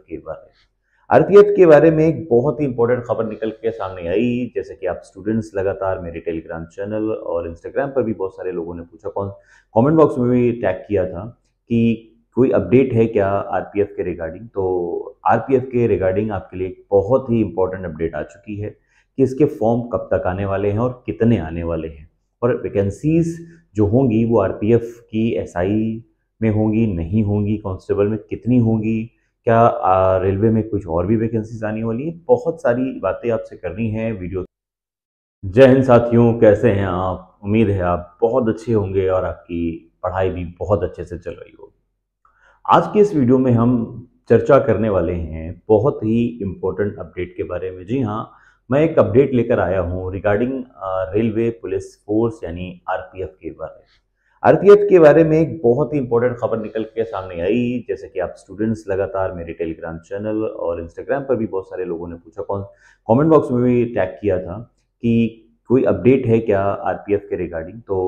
के बारे अर्थियत के बारे में एक बहुत ही इंपॉर्टेंट खबर निकल के सामने आई जैसे कि आप स्टूडेंट्स लगातार मेरे टेलीग्राम चैनल और इंस्टाग्राम पर भी बहुत सारे लोगों ने पूछा कौन कमेंट बॉक्स में भी टैग किया था कि कोई अपडेट है क्या आरपीएफ के रिगार्डिंग तो आरपीएफ के रिगार्डिंग आपके लिए एक बहुत ही इंपॉर्टेंट अपडेट आ चुकी है कि इसके फॉर्म कब तक आने वाले हैं और कितने आने वाले हैं और वैकेंसीज जो होंगी वो आरपीएफ की एसआई में होंगी नहीं होंगी कांस्टेबल में कितनी होंगी क्या रेलवे में कुछ और भी वैकेंसीज आने वाली है बहुत सारी बातें आपसे करनी है वीडियो जय हिंद साथियों कैसे हैं आप उम्मीद है आप बहुत अच्छे होंगे और आपकी पढ़ाई भी बहुत अच्छे से चल रही होगी आज के इस वीडियो में हम चर्चा करने वाले हैं बहुत ही इम्पोर्टेंट अपडेट के बारे में जी हाँ मैं एक अपडेट लेकर आया हूँ रिगार्डिंग रेलवे पुलिस फोर्स यानी आरपीएफ के बारे में आरपीएफ के बारे में एक बहुत ही इंपॉर्टेंट खबर निकल के सामने आई जैसे कि आप स्टूडेंट्स लगातार मेरे टेलीग्राम चैनल और इंस्टाग्राम पर भी बहुत सारे लोगों ने पूछा कौन कॉमेंट बॉक्स में भी टैग किया था कि कोई अपडेट है क्या आरपीएफ के रिगार्डिंग तो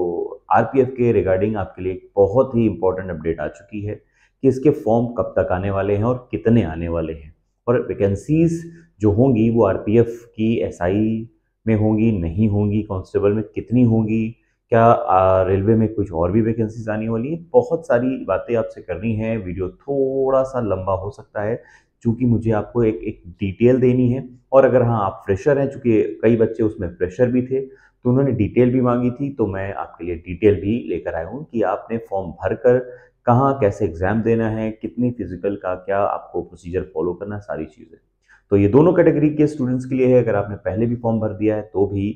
आरपीएफ के रिगार्डिंग आपके लिए एक बहुत ही इंपॉर्टेंट अपडेट आ चुकी है कि इसके फॉर्म कब तक आने वाले हैं और कितने आने वाले हैं और वैकेंसीज जो होंगी वो आरपीएफ की एसआई में होंगी नहीं होंगी कांस्टेबल में कितनी होंगी क्या रेलवे में कुछ और भी वैकेंसीज आने वाली है बहुत सारी बातें आपसे करनी है वीडियो थोड़ा सा लंबा हो सकता है चूँकि मुझे आपको एक एक डिटेल देनी है और अगर हाँ आप फ्रेशर हैं चूँकि कई बच्चे उसमें फ्रेशर भी थे तो उन्होंने डिटेल भी मांगी थी तो मैं आपके लिए डिटेल भी लेकर आया हूँ कि आपने फॉर्म भर कर कहाँ कैसे एग्ज़ाम देना है कितनी फिजिकल का क्या आपको प्रोसीजर फॉलो करना सारी चीज़ें तो ये दोनों कैटेगरी के स्टूडेंट्स के लिए है अगर आपने पहले भी फॉर्म भर दिया है तो भी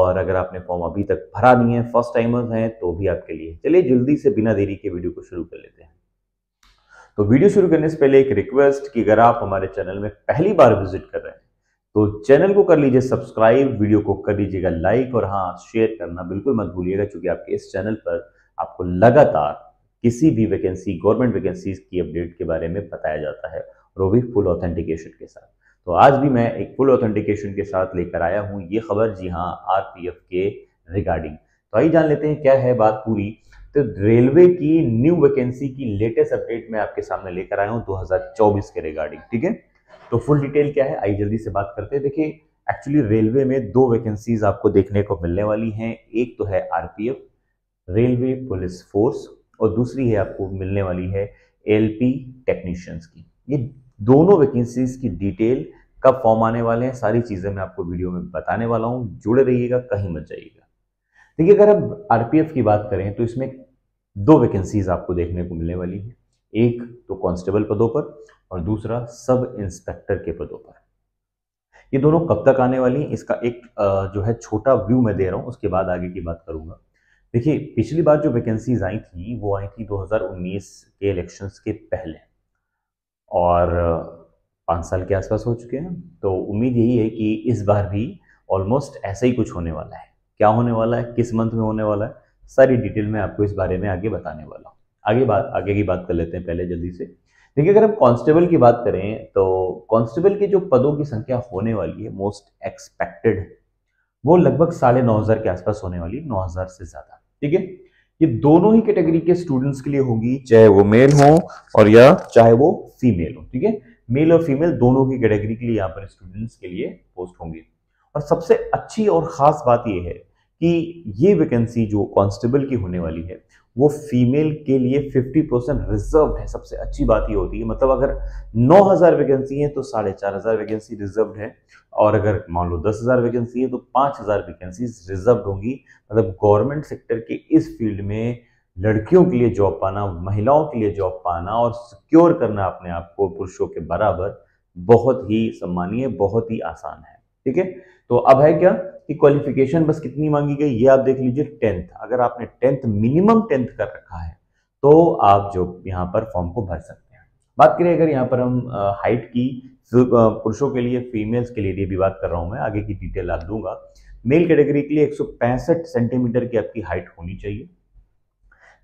और अगर आपने फॉर्म अभी तक भरा नहीं है फर्स्ट टाइमर्स हैं तो भी आपके लिए चलिए जल्दी से बिना देरी के वीडियो को शुरू कर लेते हैं तो वीडियो शुरू करने से पहले एक रिक्वेस्ट कि अगर आप हमारे चैनल में पहली बार विजिट कर रहे हैं तो चैनल को कर लीजिए सब्सक्राइब वीडियो को कर लीजिएगा लाइक और हाँ शेयर करना बिल्कुल मत भूलिएगा क्योंकि आपके इस चैनल पर आपको लगातार किसी भी वैकेंसी गवर्नमेंट वैकेंसीज की अपडेट के बारे में बताया जाता है और वो भी फुल ऑथेंटिकेशन के साथ तो आज भी मैं एक फुल ऑथेंटिकेशन के साथ लेकर आया हूँ ये खबर जी हाँ आर के रिगार्डिंग तो आइए जान लेते हैं क्या है बात पूरी तो रेलवे की न्यू वैकेंसी की लेटेस्ट अपडेट मैं आपके सामने लेकर आया हूँ 2024 के रिगार्डिंग ठीक है तो फुल डिटेल क्या है आइए जल्दी से बात करते हैं देखिए एक्चुअली रेलवे में दो वैकेंसीज आपको देखने को मिलने वाली हैं एक तो है आरपीएफ रेलवे पुलिस फोर्स और दूसरी है आपको मिलने वाली है एल टेक्नीशियंस की ये दोनों वैकेंसीज की डिटेल कब फॉर्म आने वाले हैं सारी चीज़ें मैं आपको वीडियो में बताने वाला हूँ जुड़े रहिएगा कहीं मत जाइएगा देखिए अगर हम आरपीएफ की बात करें तो इसमें दो वैकेंसीज आपको देखने को मिलने वाली है एक तो कांस्टेबल पदों पर और दूसरा सब इंस्पेक्टर के पदों पर ये दोनों कब तक आने वाली हैं इसका एक जो है छोटा व्यू मैं दे रहा हूँ उसके बाद आगे की बात करूंगा देखिए पिछली बार जो वैकेंसीज आई थी वो आई थी 2019 के इलेक्शंस के पहले और पाँच साल के आसपास हो चुके हैं तो उम्मीद यही है कि इस बार भी ऑलमोस्ट ऐसा ही कुछ होने वाला है क्या होने वाला है किस मंथ में होने वाला है सारी डिटेल में आपको इस बारे में आगे बताने वाला हूँ आगे बात आगे की बात कर लेते हैं पहले जल्दी से देखिए अगर हम कांस्टेबल की बात करें तो कांस्टेबल के जो पदों की संख्या होने वाली है मोस्ट एक्सपेक्टेड वो लगभग साढ़े नौ हज़ार के आसपास होने वाली नौ हज़ार से ज़्यादा ठीक है ये दोनों ही कैटेगरी के स्टूडेंट्स के लिए होगी चाहे वो मेल हो और या चाहे वो फीमेल हो ठीक है मेल और फीमेल दोनों की कैटेगरी के लिए यहाँ पर स्टूडेंट्स के लिए पोस्ट होंगी और सबसे अच्छी और ख़ास बात यह है कि ये वैकेंसी जो कांस्टेबल की होने वाली है वो फीमेल के लिए 50 परसेंट रिजर्व है सबसे अच्छी बात ये होती है मतलब अगर 9000 वैकेंसी है तो साढ़े चार हज़ार वैकेंसी रिजर्व है और अगर मान लो दस हज़ार वैकेंसी है तो पांच हज़ार वैकेंसी रिजर्व होंगी मतलब गवर्नमेंट सेक्टर के इस फील्ड में लड़कियों के लिए जॉब पाना महिलाओं के लिए जॉब पाना और सिक्योर करना अपने आप को पुरुषों के बराबर बहुत ही सम्मानीय बहुत ही आसान है ठीक है तो अब है क्या इसकी क्वालिफिकेशन बस कितनी मांगी गई ये आप देख लीजिए टेंथ अगर आपने टेंथ मिनिमम टेंथ कर रखा है तो आप जो यहाँ पर फॉर्म को भर सकते हैं बात करें अगर यहाँ पर हम हाइट की पुरुषों के लिए फीमेल्स के लिए भी बात कर रहा हूँ मैं आगे की डिटेल आप दूंगा मेल कैटेगरी के लिए एक सेंटीमीटर की आपकी हाइट होनी चाहिए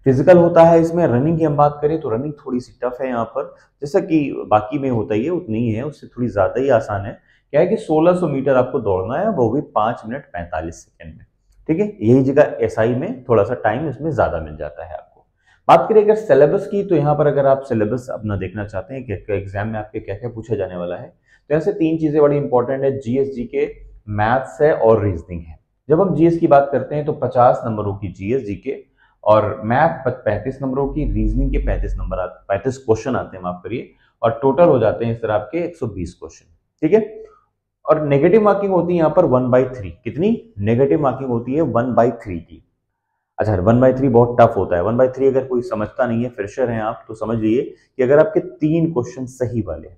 फिजिकल होता है इसमें रनिंग की हम बात करें तो रनिंग थोड़ी सी टफ है यहाँ पर जैसा कि बाकी में होता ही है उतनी ही है उससे थोड़ी ज़्यादा ही आसान है क्या है कि 1600 मीटर आपको दौड़ना है वो भी पाँच मिनट पैंतालीस सेकेंड में ठीक है यही जगह एसआई SI में थोड़ा सा टाइम इसमें ज़्यादा मिल जाता है आपको बात करें अगर सिलेबस की तो यहाँ पर अगर आप सिलेबस अपना देखना चाहते हैं कि एग्जाम में आपके क्या क्या पूछा जाने वाला है तो ऐसे तीन चीज़ें बड़ी इंपॉर्टेंट है जी के मैथ्स है और रीजनिंग है जब हम जीएस की बात करते हैं तो पचास नंबरों की जी के और मैथ पैंतीस नंबरों की रीजनिंग के पैंतीस नंबर पैंतीस क्वेश्चन आते हैं माफ करिए और टोटल हो जाते हैं इस तरह आपके 120 क्वेश्चन ठीक है और नेगेटिव मार्किंग होती है यहाँ पर वन बाई थ्री कितनी नेगेटिव मार्किंग होती है वन बाई थ्री की अच्छा वन बाई थ्री बहुत टफ होता है वन बाई थ्री अगर कोई समझता नहीं है फ्रेशर हैं आप तो समझ लीजिए कि अगर आपके तीन क्वेश्चन सही वाले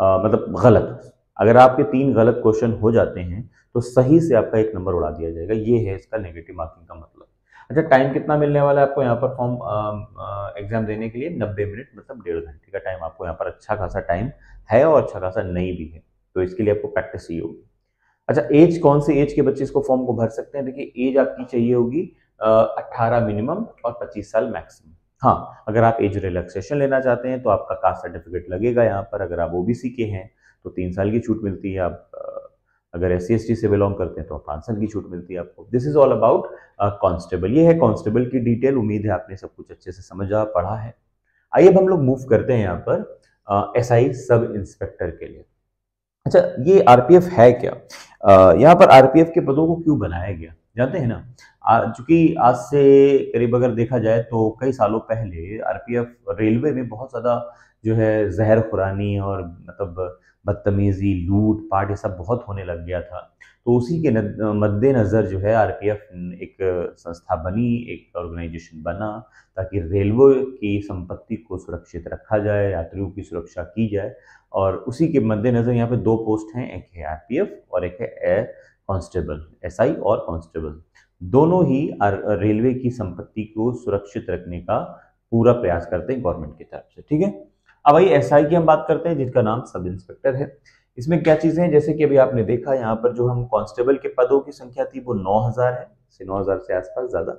आ, मतलब गलत अगर आपके तीन गलत क्वेश्चन हो जाते हैं तो सही से आपका एक नंबर उड़ा दिया जाएगा ये है इसका नेगेटिव मार्किंग का मतलब अच्छा टाइम कितना मिलने वाला है आपको यहाँ पर फॉर्म एग्जाम देने के लिए नब्बे मिनट मतलब डेढ़ घंटे का टाइम आपको यहाँ पर अच्छा खासा टाइम है और अच्छा खासा नहीं भी है तो इसके लिए आपको प्रैक्टिस ही होगी अच्छा एज कौन से एज के बच्चे इसको फॉर्म को भर सकते हैं देखिए एज आपकी चाहिए होगी अट्ठारह मिनिमम और पच्चीस साल मैक्सिमम हाँ अगर आप एज रिलैक्सेशन लेना चाहते हैं तो आपका कास्ट सर्टिफिकेट लगेगा यहाँ पर अगर आप ओबीसी के हैं तो तीन साल की छूट मिलती है आप अगर एस सी से बिलोंग करते हैं तो पाँच साल की छूट मिलती है आपको this is all about constable ये है कांस्टेबल की डिटेल उम्मीद है आपने सब कुछ अच्छे से समझा पढ़ा है आइए अब हम लोग मूव करते हैं यहाँ पर एस आई सब इंस्पेक्टर के लिए अच्छा ये आरपीएफ है क्या यहाँ पर आरपीएफ के पदों को क्यों बनाया गया जानते हैं ना चूंकि आज से करीब अगर देखा जाए तो कई सालों पहले आरपीएफ रेलवे में बहुत ज़्यादा जो है जहर खुरानी और मतलब बदतमीजी लूट पाट ये सब बहुत होने लग गया था तो उसी के मद्देनज़र जो है आरपीएफ एक संस्था बनी एक ऑर्गेनाइजेशन बना ताकि रेलवे की संपत्ति को सुरक्षित रखा जाए यात्रियों की सुरक्षा की जाए और उसी के मद्देनज़र यहाँ पे दो पोस्ट हैं एक है एफ और एक है एयर कांस्टेबल एसआई और कांस्टेबल दोनों ही रेलवे की संपत्ति को सुरक्षित रखने का पूरा प्रयास करते हैं गवर्नमेंट की तरफ से ठीक है अब भाई एसआई की हम बात करते हैं जिनका नाम सब इंस्पेक्टर है इसमें क्या चीजें हैं जैसे कि अभी आपने देखा यहाँ पर जो हम कांस्टेबल के पदों की संख्या थी वो 9000 है से 9000 से आसपास ज्यादा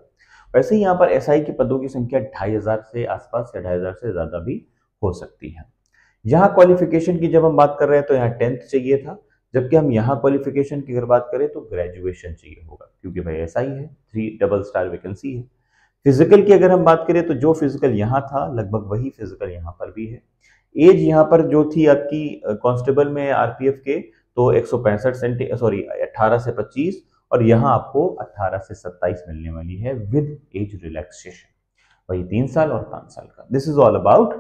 वैसे ही यहाँ पर एसआई के पदों की संख्या ढाई हजार से आसपास या ढाई हजार से ज्यादा भी हो सकती है यहाँ क्वालिफिकेशन की जब हम बात कर रहे हैं तो यहाँ टेंथ चाहिए था जबकि हम यहाँ क्वालिफिकेशन की अगर बात करें तो ग्रेजुएशन चाहिए होगा क्योंकि भाई ही है थ्री डबल स्टार वैकेंसी है फिजिकल की अगर हम बात करें तो जो फिजिकल यहाँ था लगभग वही फिजिकल यहाँ पर भी है एज यहाँ पर जो थी आपकी कांस्टेबल में आरपीएफ के तो एक सेंटी सॉरी 18 से 25 और यहाँ आपको 18 से 27 मिलने वाली है विद एज रिलैक्सेशन वही तीन साल और पांच साल का this is all about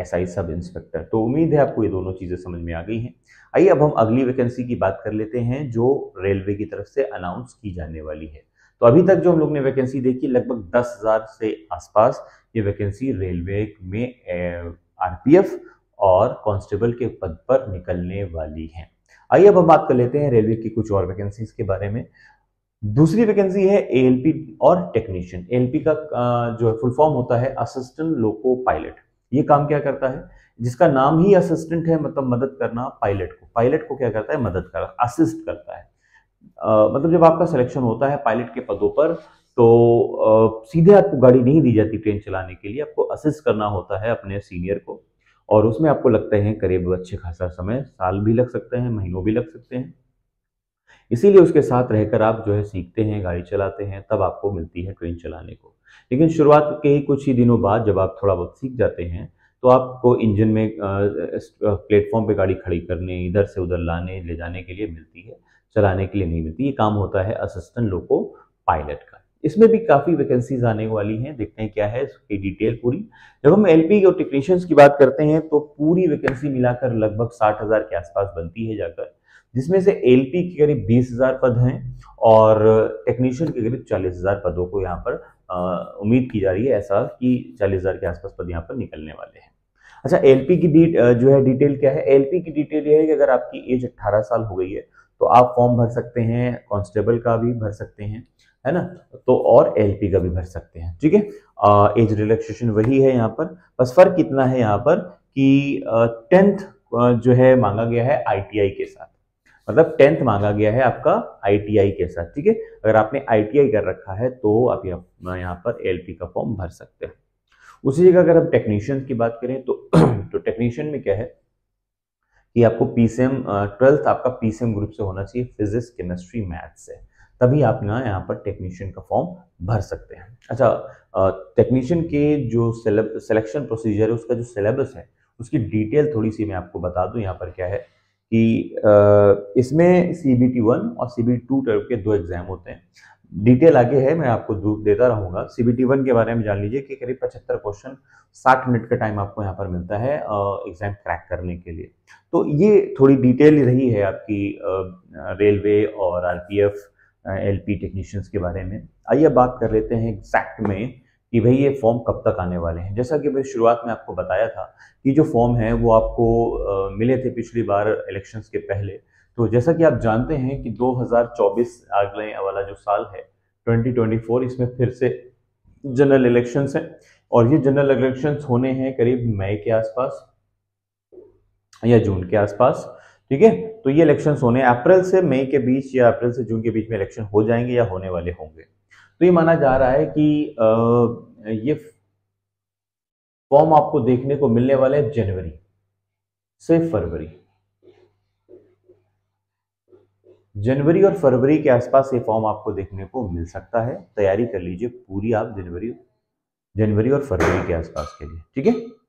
S I sub inspector तो उम्मीद है आपको ये दोनों चीज़ें समझ में आ गई हैं आइए अब हम अगली वैकेंसी की बात कर लेते हैं जो रेलवे की तरफ से अनाउंस की जाने वाली है तो अभी तक जो हम लोग ने वैकेंसी देखी लगभग दस हज़ार से आसपास ये वैकेंसी रेलवे में आरपीएफ और कांस्टेबल के पद पर निकलने वाली है आइए अब हम बात कर लेते हैं रेलवे की कुछ और वैकेंसीज के बारे में दूसरी वैकेंसी है एएलपी और टेक्नीशियन एएलपी का जो है फुल फॉर्म होता है असिस्टेंट लोको पायलट ये काम क्या करता है जिसका नाम ही असिस्टेंट है मतलब मदद करना पायलट को पायलट को क्या करता है मदद करना असिस्ट करता है मतलब जब आपका सिलेक्शन होता है पायलट के पदों पर तो आ, सीधे आपको गाड़ी नहीं दी जाती ट्रेन चलाने के लिए आपको असिस्ट करना होता है अपने सीनियर को और उसमें आपको लगते हैं करीब अच्छे खासा समय साल भी लग सकते हैं महीनों भी लग सकते हैं इसीलिए उसके साथ रहकर आप जो है सीखते हैं गाड़ी चलाते हैं तब आपको मिलती है ट्रेन चलाने को लेकिन शुरुआत के ही कुछ ही दिनों बाद जब आप थोड़ा बहुत सीख जाते हैं तो आपको इंजन में प्लेटफॉर्म पे गाड़ी खड़ी करने इधर से उधर लाने ले जाने के लिए मिलती है चलाने के लिए नहीं मिलती ये काम होता है असिस्टेंट लोको पायलट का इसमें भी काफ़ी वैकेंसीज आने वाली हैं देखते हैं क्या है इसकी डिटेल पूरी जब हम एलपी और टेक्नीशियंस की बात करते हैं तो पूरी वैकेंसी मिलाकर लगभग साठ हज़ार के आसपास बनती है जाकर जिसमें से एलपी के करीब बीस हज़ार पद हैं और टेक्नीशियन के करीब चालीस हज़ार पदों को यहाँ पर उम्मीद की जा रही है ऐसा कि चालीस हज़ार के आसपास पद यहाँ पर निकलने वाले हैं अच्छा एलपी की जो है डिटेल क्या है एलपी की डिटेल यह है कि अगर आपकी एज 18 साल हो गई है तो आप फॉर्म भर सकते हैं कांस्टेबल का भी भर सकते हैं है ना तो और एलपी का भी भर सकते हैं ठीक है एज रिलैक्सेशन वही है यहाँ पर बस फर्क कितना है यहाँ पर कि टेंथ जो है मांगा गया है आईटीआई के साथ मतलब टेंथ मांगा गया है आपका आईटीआई के साथ ठीक है अगर आपने आईटीआई कर रखा है तो आप यहाँ पर एलपी का फॉर्म भर सकते हैं उसी जगह अगर हम टेक्नीशियन की बात करें तो तो टेक्नीशियन में क्या है कि आपको पीसीएम ट्वेल्थ आपका पीसीएम ग्रुप से होना चाहिए फिजिक्स केमिस्ट्री मैथ्स से तभी आप ना यहाँ पर टेक्नीशियन का फॉर्म भर सकते हैं अच्छा टेक्नीशियन के जो सिलेक्शन प्रोसीजर है उसका जो सिलेबस है उसकी डिटेल थोड़ी सी मैं आपको बता दूं यहाँ पर क्या है कि इसमें सी बी टी वन और सी बी टू टाइप के दो एग्ज़ाम होते हैं डिटेल आगे है मैं आपको देता रहूंगा सी बी टी वन के बारे में जान लीजिए कि करीब पचहत्तर क्वेश्चन साठ मिनट का टाइम आपको यहाँ पर मिलता है एग्जाम क्रैक करने के लिए तो ये थोड़ी डिटेल रही है आपकी रेलवे और R P F L P technicians के बारे में आइए बात कर लेते हैं एग्जैक्ट में कि भाई ये फॉर्म कब तक आने वाले हैं जैसा कि भाई शुरुआत में आपको बताया था कि जो फॉर्म है वो आपको मिले थे पिछली बार इलेक्शंस के पहले तो जैसा कि आप जानते हैं कि 2024 अगले वाला जो साल है 2024 इसमें फिर से जनरल इलेक्शंस हैं और ये जनरल इलेक्शंस होने हैं करीब मई के आसपास या जून के आसपास ठीक है तो ये इलेक्शंस होने अप्रैल से मई के बीच या अप्रैल से जून के बीच में इलेक्शन हो जाएंगे या होने वाले होंगे तो ये माना जा रहा है कि ये फॉर्म आपको देखने को मिलने वाले हैं जनवरी से फरवरी जनवरी और फरवरी के आसपास ये फॉर्म आपको देखने को मिल सकता है तैयारी कर लीजिए पूरी आप जनवरी जनवरी और फरवरी के आसपास के लिए ठीक है